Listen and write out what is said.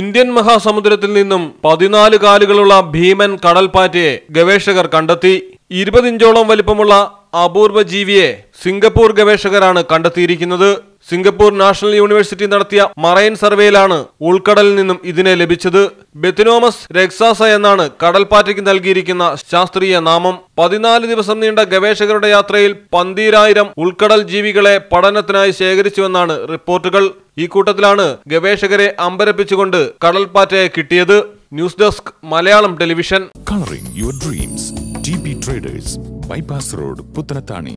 Indian മഹാസമുദ്രത്തിൽ നിന്നും പതിനാല് കാലുകളുള്ള ഭീമൻ കടൽപ്പാറ്റയെ ഗവേഷകർ കണ്ടെത്തി ഇരുപതിഞ്ചോളം വലിപ്പമുള്ള അപൂർവ ജീവിയെ സിംഗപ്പൂർ ഗവേഷകരാണ് കണ്ടെത്തിയിരിക്കുന്നത് സിംഗപ്പൂർ നാഷണൽ യൂണിവേഴ്സിറ്റി നടത്തിയ മറൈൻ സർവേയിലാണ് ഉൾക്കടലിൽ നിന്നും ഇതിനെ ലഭിച്ചത് ബെത്തിനോമസ് രക്സാസ എന്നാണ് കടൽപാറ്റയ്ക്ക് നൽകിയിരിക്കുന്ന ശാസ്ത്രീയ നാമം പതിനാല് ദിവസം നീണ്ട ഗവേഷകരുടെ യാത്രയിൽ പന്തീരായിരം ഉൾക്കടൽ ജീവികളെ പഠനത്തിനായി ശേഖരിച്ചുവെന്നാണ് റിപ്പോർട്ടുകൾ ഈ കൂട്ടത്തിലാണ് ഗവേഷകരെ അമ്പരപ്പിച്ചുകൊണ്ട് കടൽപാറ്റയെ കിട്ടിയത് news desk Malayalam television colouring your traders bypass road Puthanathani